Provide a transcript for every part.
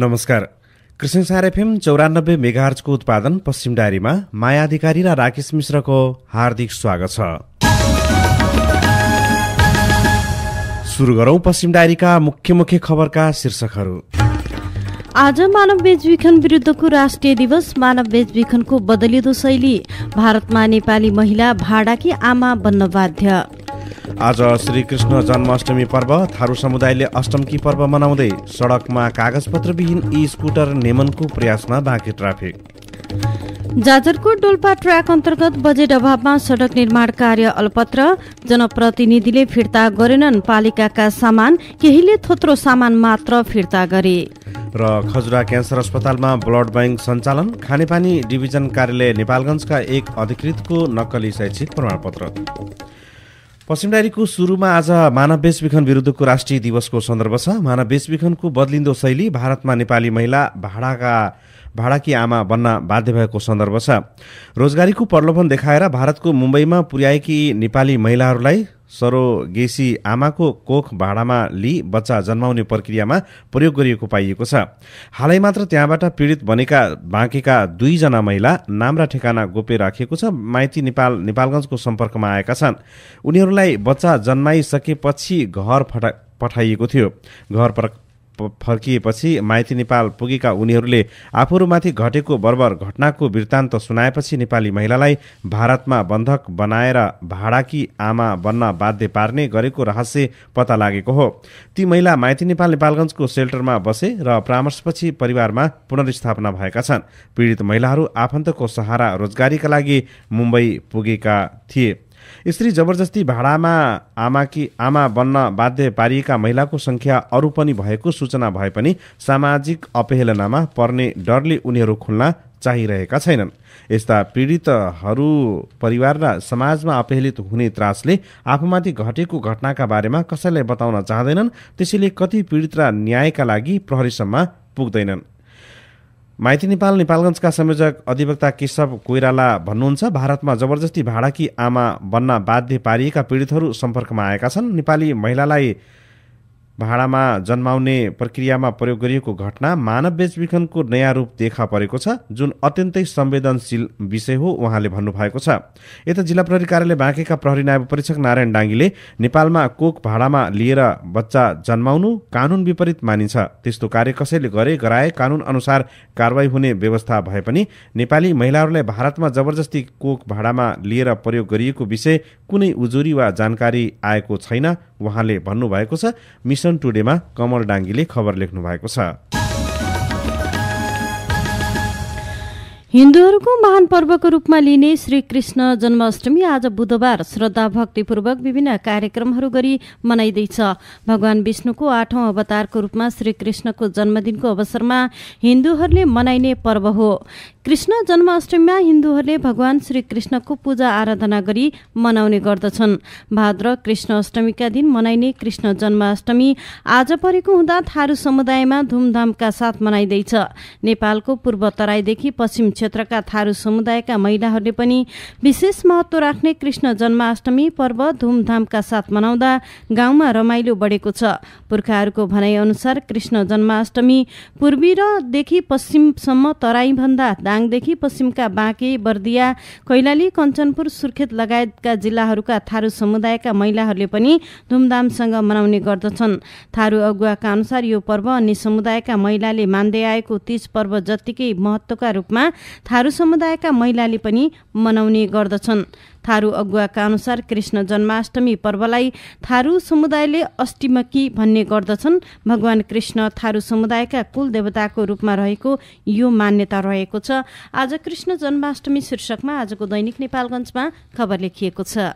नमस्कार कृष्णसार एफएम चौरानब्बे मेगाहर्जको उत्पादन पश्चिम डायरीमा माया अधिकारी र राकेश मिश्रको हार्दिक स्वागत छ सुरु गरौं पश्चिम डायरीका मुख्य मुख्य खबरका शीर्षकहरू आज मानव बेचबिखन विरुद्धको राष्ट्रिय दिवस मानव बेचबिखनको बदलिदो शैली भारतमा नेपाली महिला भाडाकी आमा बन्न बाध्य आज श्रीकृष्ण जन्माष्टमी पर्व थारू समुदायले अष्टमकी पर्व मनाउँदै सडकमा विहीन ई स्कुटर नेमनको प्रयासमा बाँकी ट्राफिक जाजरकोट डोल्पा ट्र्याक अन्तर्गत बजेट अभावमा सडक निर्माण कार्य अल्पत्र जनप्रतिनिधिले फिर्ता गरेनन् पालिकाका सामान केहीले थोत्रो सामान मात्र फिर्ता गरे र खजुरा क्यान्सर अस्पतालमा ब्लड ब्याङ्क सञ्चालन खानेपानी डिभिजन कार्यालय नेपालगञ्जका एक अधिकृतको नक्कली शैक्षिक प्रमाणपत्र पश्चिम डायरीको सुरुमा आज मानव बेचबिखन विरुद्धको राष्ट्रिय दिवसको सन्दर्भ छ मानव बेचबिखनको बदलिन्दो शैली भारतमा नेपाली महिला भाडाका भाडाकी आमा बन्न बाध्य भएको सन्दर्भ छ रोजगारीको प्रलोभन देखाएर भारतको मुम्बईमा पुर्याएकी नेपाली महिलाहरूलाई सरोगेसी आमाको कोख भाडामा लिई बच्चा जन्माउने प्रक्रियामा प्रयोग गरिएको पाइएको छ हालै मात्र त्यहाँबाट पीडित बनेका बाँकेका दुईजना महिला नाम र ठेगाना गोप्य राखिएको छ माइती नेपाल नेपालगञ्जको सम्पर्कमा आएका छन् उनीहरूलाई बच्चा जन्माइसकेपछि घर फटा पठाइएको थियो घर फर्किएपछि माइती नेपाल पुगेका उनीहरूले आफूहरूमाथि घटेको बर्बर घटनाको वृत्तान्त सुनाएपछि नेपाली महिलालाई भारतमा बन्धक बनाएर भाडाकी आमा बन्न बाध्य पार्ने गरेको रहस्य पत्ता लागेको हो ती महिला माइती नेपाल नेपालगञ्जको सेल्टरमा बसे र परामर्शपछि परिवारमा पुनर्स्थापना भएका छन् पीडित महिलाहरू आफन्तको सहारा रोजगारीका लागि मुम्बई पुगेका थिए स्त्री जबरजस्ती भाडामा आमाकी आमा बन्न बाध्य पारिएका महिलाको सङ्ख्या अरू पनि भएको सूचना भए पनि सामाजिक अपहेलनामा पर्ने डरले उनीहरू खुल्न चाहिरहेका छैनन् यस्ता पीडितहरू परिवार र समाजमा अपहेलित हुने त्रासले आफूमाथि घटेको घटनाका बारेमा कसैलाई बताउन चाहँदैनन् त्यसैले कति पीडित र न्यायका लागि प्रहरीसम्म पुग्दैनन् माइती नेपाल नेपालगञ्जका संयोजक अधिवक्ता केशव कोइराला भन्नुहुन्छ भारतमा जबरजस्ती भाडाकी आमा बन्न बाध्य पारिएका पीडितहरू सम्पर्कमा आएका छन् नेपाली महिलालाई भाडामा जन्माउने प्रक्रियामा प्रयोग गरिएको घटना मानव बेचबिखनको नयाँ रूप देखा परेको छ जुन अत्यन्तै संवेदनशील विषय हो उहाँले भन्नुभएको छ यता जिल्ला प्रहरी कार्यालय बाँकेका प्रहरी नायब परीक्षक नारायण डाङ्गीले नेपालमा कोक भाडामा लिएर बच्चा जन्माउनु कानून विपरीत मानिन्छ त्यस्तो कार्य कसैले गरे गराए कानून अनुसार कारवाही हुने व्यवस्था भए पनि नेपाली महिलाहरूलाई भारतमा जबरजस्ती कोक भाडामा लिएर प्रयोग गरिएको विषय कुनै उजुरी वा जानकारी आएको छैन उहाँले भन्नुभएको छ मिसन टुडेमा कमल डाङ्गीले खबर लेख्नु भएको छ हिन्दूहरूको महान पर्वको रूपमा लिने श्रीकृष्ण जन्माष्टमी आज बुधबार श्रद्धा भक्तिपूर्वक विभिन्न कार्यक्रमहरू गरी मनाइँदैछ भगवान विष्णुको आठौँ अवतारको रूपमा श्रीकृष्णको जन्मदिनको अवसरमा हिन्दूहरूले मनाइने पर्व हो कृष्ण जन्माष्टमीमा हिन्दूहरूले भगवान श्रीकृष्णको पूजा आराधना गरी मनाउने गर्दछन् भाद्र कृष्ण अष्टमीका दिन मनाइने कृष्ण जन्माष्टमी आज परेको हुँदा थारू समुदायमा धुमधामका साथ मनाइँदैछ नेपालको पूर्व तराईदेखि पश्चिम क्षेत्रका थारू समुदायका महिलाहरूले पनि विशेष महत्व राख्ने कृष्ण जन्माष्टमी पर्व धुमधामका साथ मनाउँदा गाउँमा रमाइलो बढेको छ पुर्खाहरूको अनुसार कृष्ण जन्माष्टमी पूर्वी र देखि पश्चिमसम्म तराईभन्दा दाङदेखि पश्चिमका बाँके बर्दिया कैलाली कञ्चनपुर सुर्खेत लगायतका जिल्लाहरूका थारू समुदायका महिलाहरूले पनि धुमधामसँग मनाउने गर्दछन् थारू अगुवाका अनुसार यो पर्व अन्य समुदायका महिलाले मान्दै आएको तीज पर्व जत्तिकै महत्त्वका रूपमा थारू समुदायका महिलाले पनि मनाउने गर्दछन् थारू अगुवाका अनुसार कृष्ण जन्माष्टमी पर्वलाई थारू समुदायले अष्टिमकी भन्ने गर्दछन् भगवान कृष्ण थारू समुदायका कुल देवताको रूपमा रहेको यो मान्यता रहेको छ आज कृष्ण जन्माष्टमी शीर्षकमा आजको दैनिक नेपालगञ्जमा खबर लेखिएको छ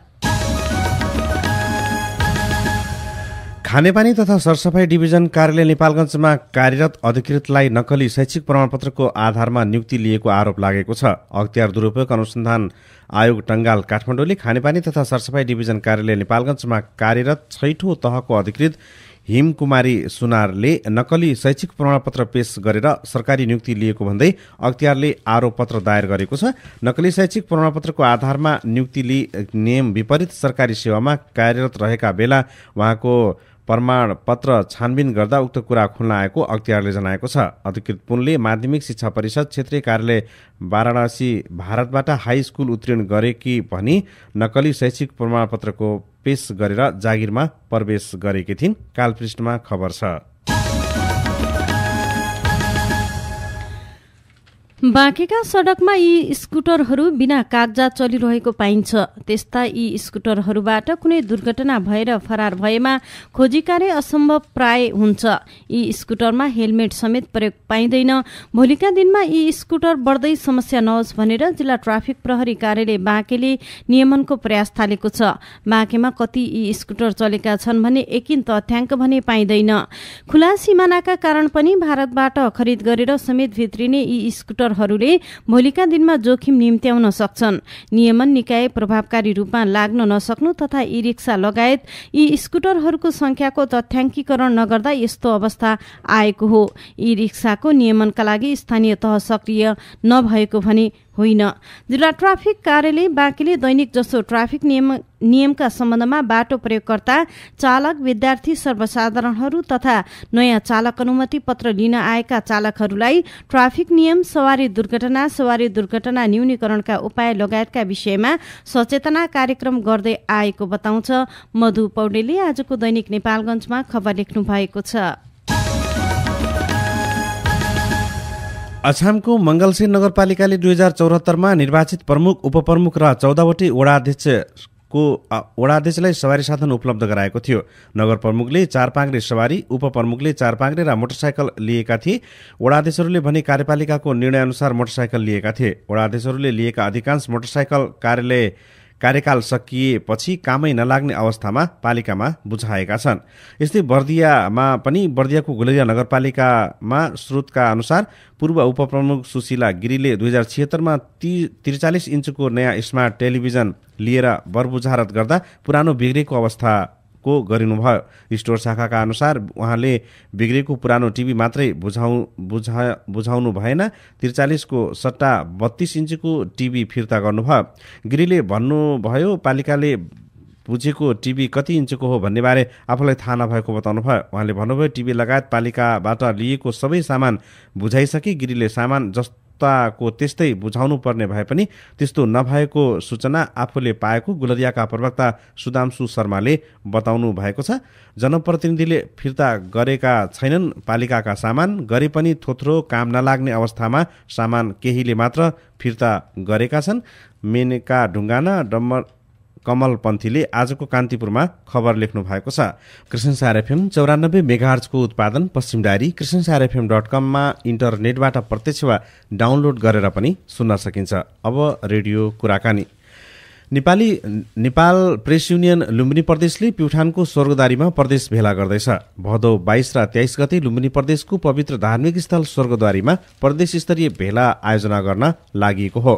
खानेपानी तथा सरसफाई डिभिजन कार्यालय नेपालगञ्जमा कार्यरत अधिकृतलाई नक्कली शैक्षिक प्रमाणपत्रको आधारमा नियुक्ति लिएको आरोप लागेको छ अख्तियार दुरुपयोग अनुसन्धान आयोग टङ्गाल काठमाडौँले खानेपानी तथा सरसफाई डिभिजन कार्यालय नेपालगञ्जमा कार्यरत छैठौँ तहको अधिकृत हिमकुमारी सुनारले नक्कली शैक्षिक प्रमाणपत्र पेश गरेर सरकारी नियुक्ति लिएको भन्दै अख्तियारले आरोप पत्र दायर गरेको छ नक्कली शैक्षिक प्रमाणपत्रको आधारमा नियुक्ति लिए नियम विपरीत सरकारी सेवामा कार्यरत रहेका बेला उहाँको प्रमाणपत्र छानबिन गर्दा उक्त कुरा खुल्न आएको अख्तियारले जनाएको छ अधिकृत पुनले माध्यमिक शिक्षा परिषद क्षेत्रीय कार्यालय वाराणसी भारतबाट हाई स्कुल उत्तीर्ण गरेकी भनी नक्कली शैक्षिक प्रमाणपत्रको पेस गरेर जागिरमा प्रवेश गरेकी थिइन् कालपृष्ठमा खबर छ बाँकेका सडकमा यी स्कुटरहरू बिना कागजात चलिरहेको पाइन्छ त्यस्ता यी स्कुटरहरूबाट कुनै दुर्घटना भएर फरार भएमा खोजी कार्य असम्भव प्राय हुन्छ यी स्कुटरमा हेलमेट समेत प्रयोग पाइँदैन भोलिका दिनमा यी स्कुटर बढ्दै समस्या नहोस् भनेर जिल्ला ट्राफिक प्रहरी कार्यालय बाँकेले नियमनको प्रयास थालेको छ बाँकेमा कति यी स्कुटर चलेका छन् भने एकिन तथ्याङ्क भने पाइँदैन खुला सिमानाका कारण पनि भारतबाट खरिद गरेर समेत भित्रिने यी स्कुटर सरहरूले भोलिका दिनमा जोखिम निम्त्याउन सक्छन् नियमन निकाय प्रभावकारी रूपमा लाग्न नसक्नु तथा ई रिक्सा लगायत यी स्कुटरहरूको संख्याको तथ्याङ्कीकरण नगर्दा यस्तो अवस्था आएको हो ई रिक्साको नियमनका लागि स्थानीय तह सक्रिय नभएको भनी होइन जिल्ला ट्राफिक कार्यालय बाँकीले दैनिक जसो ट्राफिक नियम नियमका सम्बन्धमा बाटो प्रयोगकर्ता चालक विद्यार्थी सर्वसाधारणहरू तथा नयाँ चालक अनुमति पत्र लिन आएका चालकहरूलाई ट्राफिक नियम सवारी दुर्घटना सवारी दुर्घटना न्यूनीकरणका उपाय लगायतका विषयमा सचेतना कार्यक्रम गर्दै आएको बताउँछ मधु पौडेले आजको दैनिक नेपालगञ्जमा खबर लेख्नु भएको छ अछामको मङ्गलसिंह नगरपालिकाले दुई हजार चौहत्तरमा निर्वाचित प्रमुख उपप्रमुख र वडाध्यक्ष को वडाध्यक्षलाई सवारी साधन उपलब्ध गराएको थियो नगर प्रमुखले चार पाङ्रे सवारी उपप्रमुखले चार पाङ्रे र मोटरसाइकल लिएका थिए वडाध्यक्षहरूले भने कार्यपालिकाको निर्णयअनुसार मोटरसाइकल लिएका थिए वडाध्यक्षहरूले लिएका अधिकांश मोटरसाइकल कार्यालय कार्यकाल सकिएपछि कामै नलाग्ने अवस्थामा पालिकामा बुझाएका छन् यस्तै बर्दियामा पनि बर्दियाको गुलेरिया नगरपालिकामा स्रोतका अनुसार पूर्व उपप्रमुख सुशीला गिरीले दुई हजार छिहत्तरमा ती त्रिचालिस इन्चको नयाँ स्मार्ट टेलिभिजन लिएर बरबुझारत गर्दा पुरानो बिग्रेको अवस्था को गरिनुभयो स्टोर शाखाका अनुसार उहाँले बिग्रेको पुरानो टिभी मात्रै बुझाउ बुझा बुझाउनु भएन त्रिचालिसको सट्टा बत्तिस इन्चको टिभी फिर्ता गर्नुभयो गिरीले भन्नुभयो पालिकाले बुझेको टिभी कति इन्चको हो भन्नेबारे आफूलाई थाहा नभएको बताउनु भयो उहाँले भन्नुभयो टिभी लगायत पालिकाबाट लिएको सबै सामान बुझाइसके गिरीले सामान जस्तो ताको त्यस्तै बुझाउनु पर्ने भए पनि त्यस्तो नभएको सूचना आफूले पाएको गुलरियाका प्रवक्ता सुदामसु शर्माले बताउनु भएको छ जनप्रतिनिधिले फिर्ता गरेका छैनन् पालिकाका सामान गरे पनि थोत्रो काम नलाग्ने अवस्थामा सामान केहीले मात्र फिर्ता गरेका छन् मेनका ढुङ्गाना डम्बर कमल पन्थीले आजको कान्तिपुरमा खबर लेख्नु भएको छ कृष्णसार एफएम चौरानब्बे मेगाहर्जको उत्पादन पश्चिम डायरी कृष्णसार एफएम डट कममा इन्टरनेटबाट प्रत्यक्ष वा डाउनलोड गरेर पनि सुन्न सकिन्छ अब रेडियो कुराकानी नेपाली नेपाल प्रेस युनियन लुम्बिनी प्रदेशले प्युठानको स्वर्गदारीमा प्रदेश भेला गर्दैछ भदौ बाइस र तेइस गते लुम्बिनी प्रदेशको पवित्र धार्मिक स्थल स्वर्गद्वारीमा प्रदेश स्तरीय भेला आयोजना गर्न लागि हो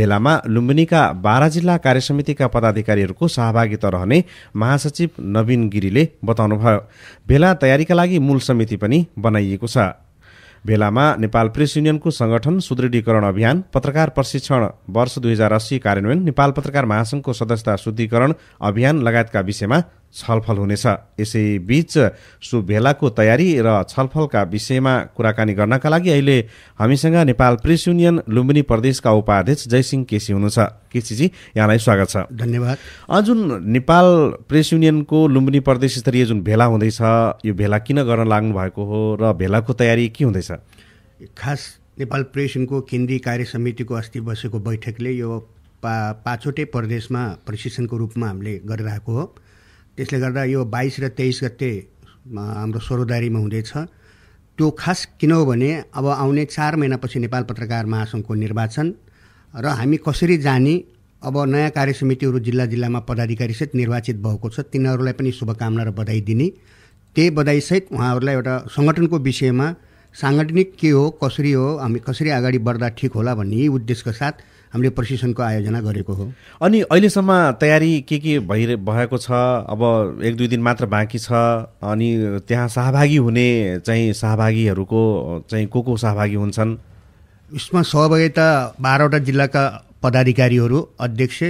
भेलामा लुम्बिनीका बाह्र जिल्ला कार्यसमितिका पदाधिकारीहरूको सहभागिता रहने महासचिव नवीन गिरीले बताउनुभयो भेला तयारीका लागि मूल समिति पनि बनाइएको छ भेलामा नेपाल प्रेस युनियनको संगठन सुदृढीकरण अभियान पत्रकार प्रशिक्षण वर्ष दुई हजार अस्सी कार्यान्वयन नेपाल पत्रकार महासंघको सदस्यता शुद्धिकरण अभियान लगायतका विषयमा छलफल हुनेछ यसैबीच भेलाको तयारी र छलफलका विषयमा कुराकानी गर्नका लागि अहिले हामीसँग नेपाल प्रेस युनियन लुम्बिनी प्रदेशका उपाध्यक्ष जयसिंह केसी हुनुहुन्छ केसीजी यहाँलाई स्वागत छ धन्यवाद जुन नेपाल प्रेस युनियनको लुम्बिनी प्रदेश स्तरीय जुन भेला हुँदैछ यो भेला किन गर्न लाग्नु भएको हो र भेलाको तयारी के हुँदैछ खास नेपाल प्रेस युनियनको केन्द्रीय कार्य समितिको अस्ति बसेको बैठकले यो पा पाँचवटै प्रदेशमा प्रशिक्षणको रूपमा हामीले गरिरहेको हो त्यसले गर्दा यो बाइस र तेइस गते हाम्रो स्वरोदारीमा हुँदैछ त्यो खास किन हो भने अब आउने चार महिनापछि नेपाल पत्रकार महासङ्घको निर्वाचन र हामी कसरी जाने अब नयाँ कार्य समितिहरू जिल्ला जिल्लामा पदाधिकारीसहित निर्वाचित भएको छ तिनीहरूलाई पनि शुभकामना र बधाई दिने त्यही बधाईसहित उहाँहरूलाई एउटा सङ्गठनको विषयमा साङ्गठनिक के हो कसरी हो हामी कसरी अगाडि बढ्दा ठिक होला भन्ने यही उद्देश्यको साथ हामीले प्रशिक्षणको आयोजना गरेको हो अनि अहिलेसम्म तयारी के के भइ भएको छ अब एक दुई दिन मात्र बाँकी छ अनि त्यहाँ सहभागी हुने चाहिँ सहभागीहरूको चाहिँ को को सहभागी हुन्छन् यसमा सहभागिता बाह्रवटा जिल्लाका पदाधिकारीहरू अध्यक्ष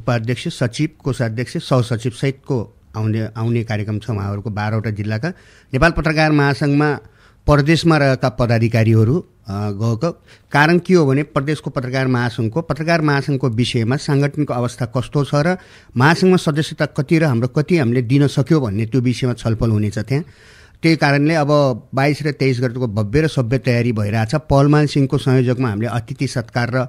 उपाध्यक्ष सचिव कोषाध्यक्ष सहसचिव सहितको आउने आउने कार्यक्रम छ उहाँहरूको बाह्रवटा जिल्लाका नेपाल पत्रकार महासङ्घमा प्रदेशमा रहेका पदाधिकारीहरू गएको कारण के हो भने प्रदेशको पत्रकार महासङ्घको पत्रकार महासङ्घको विषयमा साङ्गठनको अवस्था कस्तो छ र महासङ्घमा सदस्यता कति र हाम्रो कति हामीले दिन सक्यो भन्ने त्यो विषयमा छलफल हुनेछ त्यहाँ त्यही कारणले अब बाइस र तेइस गतिको भव्य र सभ्य तयारी भइरहेछ पलमान सिंहको संयोजकमा हामीले अतिथि सत्कार र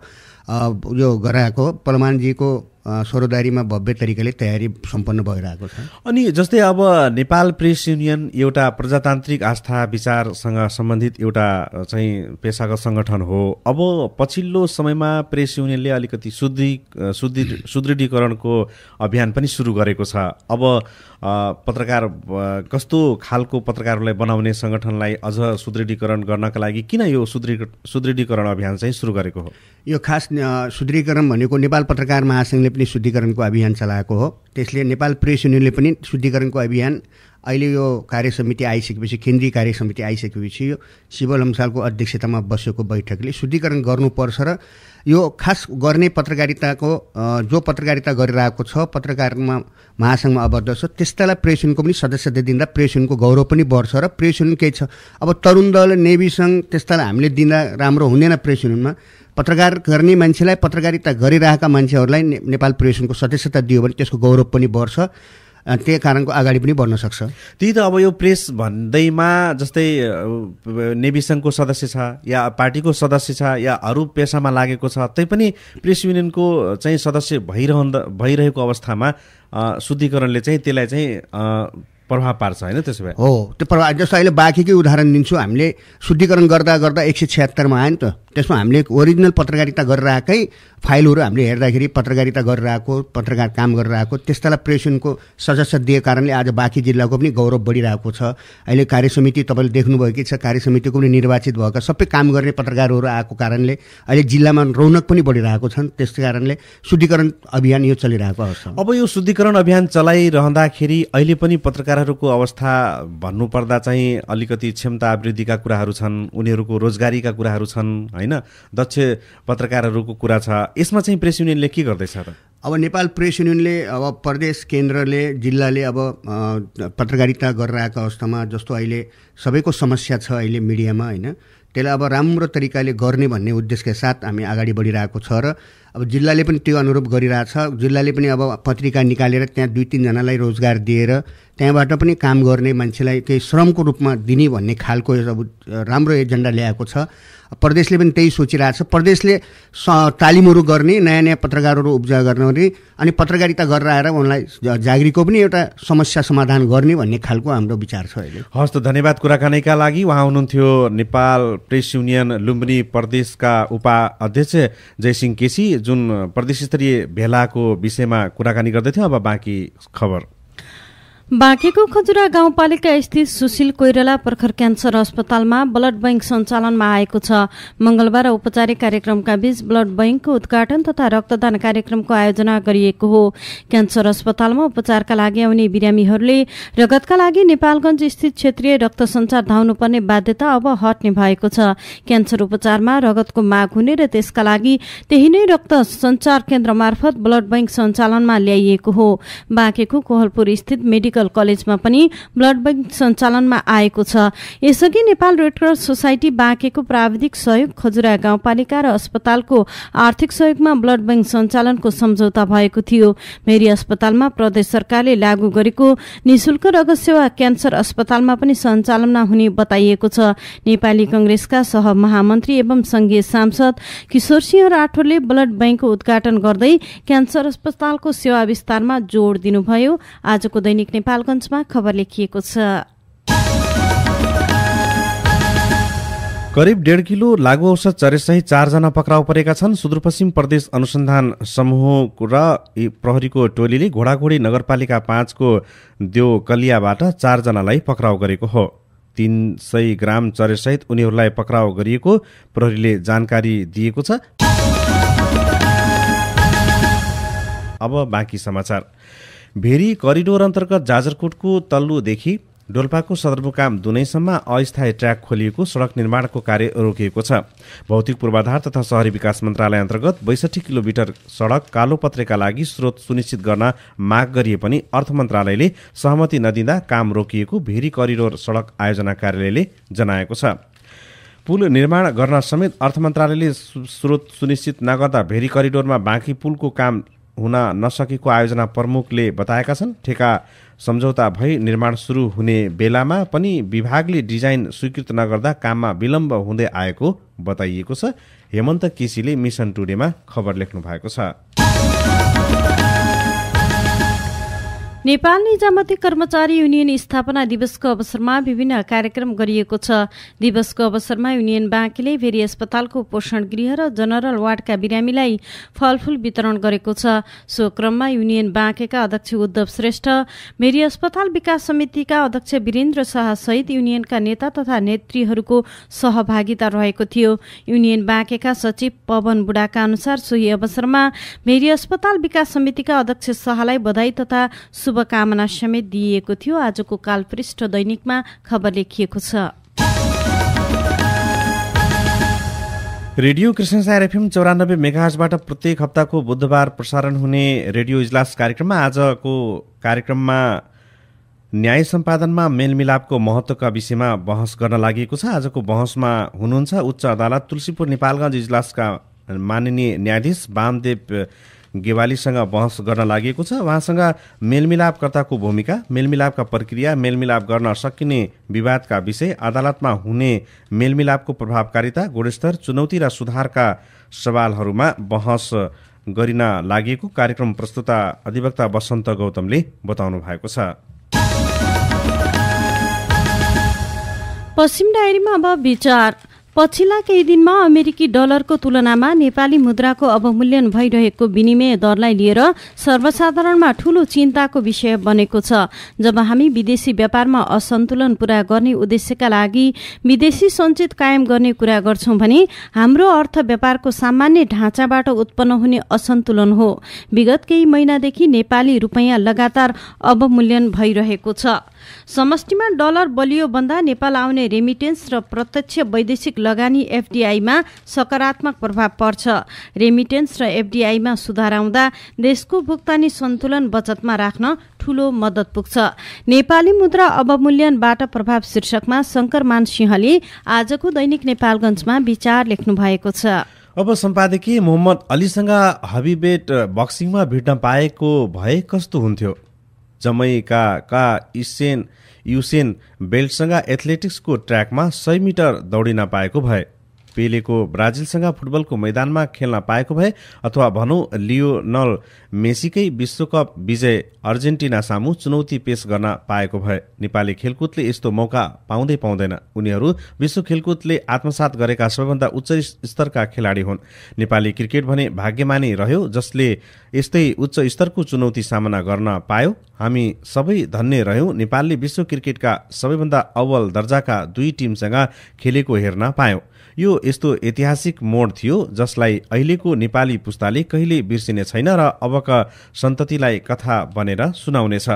यो गराएको पलमानजीको स्वरोदारीमा भव्य तरिकाले तयारी सम्पन्न भइरहेको छ अनि जस्तै अब नेपाल प्रेस युनियन एउटा प्रजातान्त्रिक आस्था विचारसँग सम्बन्धित एउटा चाहिँ पेसागत सङ्गठन हो अब पछिल्लो समयमा प्रेस युनियनले अलिकति सुदृढ सुदृढ सुदृढीकरणको अभियान पनि सुरु गरेको छ अब पत्रकार कस्तो खालको पत्रकारलाई बनाउने सङ्गठनलाई अझ सुदृढीकरण गर्नका लागि किन यो सुदृढ सुदृढीकरण अभियान चाहिँ सुरु गरेको हो यो खास सुदृढीकरण भनेको नेपाल पत्रकार महासङ्घले युनिसेफले शुद्धिकरणको अभियान चलाएको हो त्यसले नेपाल प्रेस युनियनले पनि शुद्धिकरणको अभियान अहिले यो कार्य समिति आइसकेपछि केन्द्रीय कार्य समिति आइसकेपछि यो शिव लम्सालको अध्यक्षतामा बसेको बैठकले शुद्धिकरण गर्नुपर्छ र यो खास गर्ने पत्रकारिताको जो पत्रकारिता गरिरहेको छ पत्रकारमा महासङ्घमा आबद्ध छ त्यस्तालाई प्रेस युनको पनि सदस्यता दिँदा प्रेस युनको गौरव पनि बढ्छ र प्रेस युन केही छ अब तरुण दल नेभी सङ्घ त्यस्तालाई हामीले दिँदा राम्रो हुँदैन प्रेस युनमा पत्रकार गर्ने मान्छेलाई पत्रकारिता गरिरहेका मान्छेहरूलाई नेपाल प्रेस युनको सदस्यता दियो भने त्यसको गौरव पनि बढ्छ त्यही कारणको अगाडि पनि बढ्न सक्छ त्यही त अब यो प्रेस भन्दैमा जस्तै नेभी सङ्घको सदस्य छ या पार्टीको सदस्य छ या अरू पेसामा लागेको छ पनि प्रेस युनियनको चाहिँ सदस्य भइरह भइरहेको अवस्थामा शुद्धिकरणले चाहिँ त्यसलाई चाहिँ प्रभाव पार्छ होइन त्यसो भए हो त्यो प्रभाव जस्तो अहिले बाँकीकै उदाहरण दिन्छु हामीले शुद्धिकरण गर्दा गर्दा एक सय छ्यात्तरमा आयो नि त त्यसमा हामीले ओरिजिनल पत्रकारिता गरेर आएकै फाइलहरू हामीले हेर्दाखेरि पत्रकारिता गरेर आएको पत्रकार काम गरेर आएको त्यस्तालाई प्रेसनको सदस्य दिए कारणले आज बाँकी जिल्लाको पनि गौरव बढिरहेको छ अहिले कार्य समिति तपाईँले देख्नुभयो छ कार्य समितिको पनि निर्वाचित भएका सबै काम गर्ने पत्रकारहरू आएको कारणले अहिले जिल्लामा रौनक पनि बढिरहेको छन् त्यस कारणले शुद्धिकरण अभियान यो चलिरहेको अवस्था अब यो शुद्धिकरण अभियान चलाइरहँदाखेरि अहिले पनि पत्रकार कलाकारहरूको अवस्था भन्नुपर्दा चाहिँ अलिकति क्षमता वृद्धिका कुराहरू छन् उनीहरूको रोजगारीका कुराहरू छन् होइन दक्ष पत्रकारहरूको कुरा छ यसमा चाहिँ प्रेस युनियनले के गर्दैछ त अब नेपाल प्रेस युनियनले अब प्रदेश केन्द्रले जिल्लाले अब पत्रकारिता गरेर आएको अवस्थामा जस्तो अहिले सबैको समस्या छ अहिले मिडियामा होइन त्यसलाई अब राम्रो तरिकाले गर्ने भन्ने उद्देश्यका साथ हामी अगाडि बढिरहेको छ र अब जिल्लाले पनि त्यो अनुरूप गरिरहेछ जिल्लाले पनि अब पत्रिका निकालेर त्यहाँ दुई तिनजनालाई रोजगार दिएर त्यहाँबाट पनि काम गर्ने मान्छेलाई केही श्रमको रूपमा दिने भन्ने खालको अब राम्रो एजेन्डा ल्याएको छ प्रदेशले पनि त्यही सोचिरहेको प्रदेशले स तालिमहरू गर्ने नयाँ नयाँ पत्रकारहरू उब्जा गर्ने अनि पत्रकारिता गरेर आएर उनलाई जागिरीको पनि एउटा समस्या समाधान गर्ने भन्ने खालको हाम्रो विचार छ अहिले हस् त धन्यवाद कुराकानीका लागि उहाँ हुनुहुन्थ्यो नेपाल प्रेस युनियन लुम्बिनी प्रदेशका उपाध्यक्ष जयसिंह केसी जुन प्रदेश स्तरीय भेलाको विषयमा कुराकानी गर्दै थियौँ अब बाँकी खबर बाँकेको खजुरा गाउँपालिका स्थित सुशील कोइराला प्रखर क्यान्सर अस्पतालमा ब्लड बैंक सञ्चालनमा आएको छ मंगलबार औपचारिक कार्यक्रमका बीच ब्लड बैंकको उद्घाटन तथा रक्तदान कार्यक्रमको आयोजना गरिएको हो क्यान्सर अस्पतालमा उपचारका लागि आउने बिरामीहरूले रगतका लागि नेपालगंज स्थित क्षेत्रीय रक्त सञ्चार धाउनुपर्ने बाध्यता अब हट्ने भएको छ क्यान्सर उपचारमा रगतको माग हुने र त्यसका लागि त्यही नै रक्त सञ्चार केन्द्र मार्फत ब्लड बैंक सञ्चालनमा ल्याइएको हो बाँकेको कोहलपुर स्थित मेडिकल मेडिकल कलेजमा पनि ब्लड ब्याङ्क सञ्चालनमा आएको छ यसअघि नेपाल रेडक्रस सोसाइटी बाँकेको प्राविधिक सहयोग खजुरा गाउँपालिका र अस्पतालको आर्थिक सहयोगमा ब्लड ब्याङ्क सञ्चालनको सम्झौता भएको थियो मेरी अस्पतालमा प्रदेश सरकारले लागू गरेको निशुल्क रगत सेवा क्यान्सर अस्पतालमा पनि सञ्चालनमा हुने बताइएको छ नेपाली कंग्रेसका सहमहामन्त्री एवं संघीय सांसद किशोर सिंह राठौरले ब्लड ब्याङ्कको उद्घाटन गर्दै क्यान्सर अस्पतालको सेवा विस्तारमा जोड़ दिनुभयो आजको दैनिक नेपालगञ्जमा खबर लेखिएको छ करिब डेढ किलो लागु औषध चरेसहित चारजना पक्राउ परेका छन् सुदूरपश्चिम प्रदेश अनुसन्धान समूह र प्रहरीको टोलीले घोडाघोडी नगरपालिका पाँचको देउ कलियाबाट चारजनालाई पक्राउ गरेको हो तिन सय ग्राम चरेसहित उनीहरूलाई पक्राउ गरिएको प्रहरीले जानकारी दिएको छ अब बाँकी समाचार भेरी करिडोर अन्तर्गत जाजरकोटको तल्लुदेखि डोल्पाको सदरमुकाम दुनैसम्म अस्थायी ट्र्याक खोलिएको सडक निर्माणको कार्य रोकिएको छ भौतिक पूर्वाधार तथा शहरी विकास मन्त्रालय अन्तर्गत बैसठी किलोमिटर सडक कालो पत्रेका लागि स्रोत सुनिश्चित गर्न माग गरिए पनि अर्थ मन्त्रालयले सहमति नदिँदा काम रोकिएको भेरी करिडोर सडक आयोजना कार्यालयले जनाएको छ पुल निर्माण गर्न समेत अर्थ मन्त्रालयले स्रोत सुनिश्चित नगर्दा भेरी करिडोरमा बाँकी पुलको काम हुन नसकेको आयोजना प्रमुखले बताएका छन् ठेका सम्झौता भई निर्माण सुरु हुने बेलामा पनि विभागले डिजाइन स्वीकृत नगर्दा काममा विलम्ब हुँदै आएको बताइएको छ हेमन्त केसीले मिसन टुडेमा खबर लेख्नु भएको छ नेपाल निजामती कर्मचारी युनियन स्थापना दिवसको अवसरमा विभिन्न कार्यक्रम गरिएको छ दिवसको अवसरमा युनियन बाँकीले भेरी अस्पतालको पोषण गृह र जनरल वार्डका बिरामीलाई फलफूल वितरण गरेको छ सो क्रममा युनियन बाँकेका अध्यक्ष उद्धव श्रेष्ठ भेरी अस्पताल विकास समितिका अध्यक्ष वीरेन्द्र शाह सहित युनियनका नेता तथा नेत्रीहरूको सहभागिता रहेको थियो युनियन बाँकेका सचिव पवन बुढाका अनुसार सोही अवसरमा भेरी अस्पताल विकास समितिका अध्यक्ष शाहलाई बधाई तथा शुभकामना समेत दिइएको थियो आजको कालपृष्ठ दैनिकमा खबर लेखिएको छ रेडियो कृष्णसायर एफएम चौरानब्बे मेगाजबाट प्रत्येक हप्ताको बुधबार प्रसारण हुने रेडियो इजलास कार्यक्रममा आजको कार्यक्रममा न्याय सम्पादनमा मेलमिलापको महत्त्वका विषयमा बहस गर्न लागि छ आजको बहसमा हुनुहुन्छ उच्च अदालत तुलसीपुर नेपालगञ्ज इजलासका माननीय न्यायाधीश वामदेव गेवालीसँग बहस गर्न लागेको छ उहाँसँग मेलमिलापकर्ताको भूमिका मेलमिलापका प्रक्रिया मेलमिलाप गर्न सकिने विवादका विषय अदालतमा हुने मेलमिलापको प्रभावकारिता गुणस्तर चुनौती र सुधारका सवालहरूमा बहस गरिन लागेको कार्यक्रम प्रस्तुता अधिवक्ता वसन्त गौतमले बताउनु भएको छ पश्चिम डायरीमा अब विचार पछिल्ला केही दिनमा अमेरिकी डलरको तुलनामा नेपाली मुद्राको अवमूल्यन भइरहेको विनिमय दरलाई लिएर सर्वसाधारणमा ठूलो चिन्ताको विषय बनेको छ जब हामी विदेशी व्यापारमा असन्तुलन पूरा गर्ने उद्देश्यका लागि विदेशी सञ्चित कायम गर्ने कुरा गर्छौं भने हाम्रो अर्थ व्यापारको सामान्य ढाँचाबाट उत्पन्न हुने असन्तुलन हो विगत केही महिनादेखि नेपाली रूपैयाँ लगातार अवमूल्यन भइरहेको छ समष्टिमा डलर बलियो बन्दा नेपाल आउने रेमिटेन्स र प्रत्यक्ष वैदेशिक लगानी एफडिआईमा सकारात्मक प्रभाव पर्छ रेमिटेन्स र एफडिआईमा सुधार आउँदा देशको भुक्तानी सन्तुलन बचतमा राख्न ठूलो मद्दत पुग्छ नेपाली मुद्रा अवमूल्यनबाट प्रभाव शीर्षकमा मान सिंहले आजको दैनिक नेपालगञ्जमा विचार लेख्नु भएको छ अब सम्पादकीय मोहम्मद अलीसँग हबिबेट बक्सिङमा भिड्न पाएको भए कस्तो हुन्थ्यो का इसेन युसेन बेल्टसँग एथलेटिक्सको ट्र्याकमा सय मिटर दौडिन पाएको भए पेलेको ब्राजिलसँग फुटबलको मैदानमा खेल्न पाएको भए अथवा भनौँ लियोनल मेसीकै विश्वकप विजय अर्जेन्टिना सामु चुनौती पेश गर्न पाएको भए नेपाली खेलकुदले यस्तो मौका पाउँदै पाउँदैन उनीहरू विश्व खेलकुदले आत्मसात गरेका सबैभन्दा उच्च स्तरका खेलाडी हुन् नेपाली क्रिकेट भने भाग्यमानी रह्यो जसले यस्तै उच्च स्तरको चुनौती सामना गर्न पायो हामी सबै धन्य रह्यौँ नेपालले विश्व क्रिकेटका सबैभन्दा अव्वल दर्जाका दुई टिमसँग खेलेको हेर्न पायौँ यो यस्तो ऐतिहासिक मोड थियो जसलाई अहिलेको नेपाली पुस्ताले कहिले बिर्सिने छैन र अबका सन्ततिलाई कथा बनेर सुनाउनेछ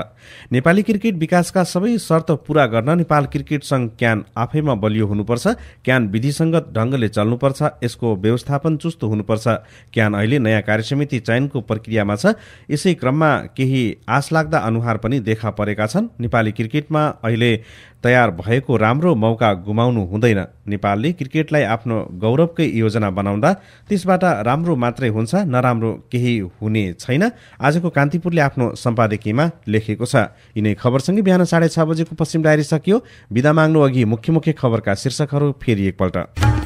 नेपाली क्रिकेट विकासका सबै शर्त पूरा गर्न नेपाल क्रिकेट सङ्घ क्यान आफैमा बलियो हुनुपर्छ क्यान विधिसङ्गत ढङ्गले चल्नुपर्छ यसको व्यवस्थापन चुस्त हुनुपर्छ क्यान अहिले नयाँ कार्यसमिति चयनको प्रक्रियामा छ यसै क्रममा केही आश लाग्दा अनुहार पनि देखा परेका छन् नेपाली क्रिकेटमा अहिले तयार भएको राम्रो मौका गुमाउनु हुँदैन नेपालले क्रिकेटलाई आफ्नो गौरवकै योजना बनाउँदा त्यसबाट राम्रो मात्रै हुन्छ नराम्रो केही हुने छैन आजको कान्तिपुरले आफ्नो सम्पादकीयमा लेखेको छ यिनै खबरसँगै बिहान साढे छ बजेको पश्चिम डायरी सकियो विदा माग्नु अघि मुख्य मुख्य खबरका शीर्षकहरू फेरि एकपल्ट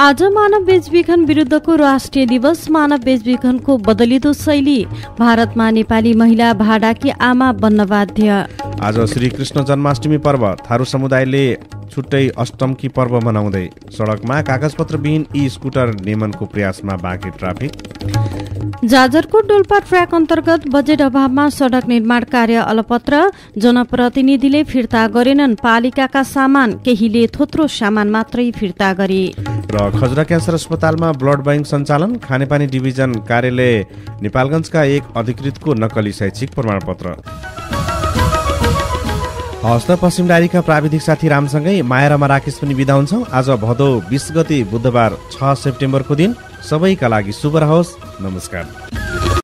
आज मानव बेचबिखन विरुद्धको राष्ट्रिय दिवस मानव बेचबिखनको बदलिदो शैली भारतमा नेपाली महिला भाडाकी आमा बन्न बाध्य आज श्री कृष्ण जन्माष्टमी पर्व थारू समुदायले छुट्टै अष्टमकी पर्व मनाउँदै सडकमा कागजपत्रविहीन ई स्कुटर नियमनको प्रयासमा बाँकी ट्राफिक जाजरकोट डोल्पा ट्र्याक अन्तर्गत बजेट अभावमा सडक निर्माण कार्य अलपत्र जनप्रतिनिधिले फिर्ता गरेनन् पालिकाका सामान केहीले थोत्रो सामान मात्रै फिर्ता गरे र खजरा क्यान्सर अस्पतालमा ब्लड ब्याङ्क सञ्चालन खानेपानी डिभिजन कार्यालय नेपालगञ्जका एक अधिकृतको नक्कली शैक्षिक प्रमाणपत्र त पश्चिम डायरीका प्राविधिक साथी रामसँगै मायारामा राकेश पनि बिदा हुन्छौँ आज भदौ बिस गते बुधबार छ सेप्टेम्बरको दिन सबैका लागि शुभ रहोस् नमस्कार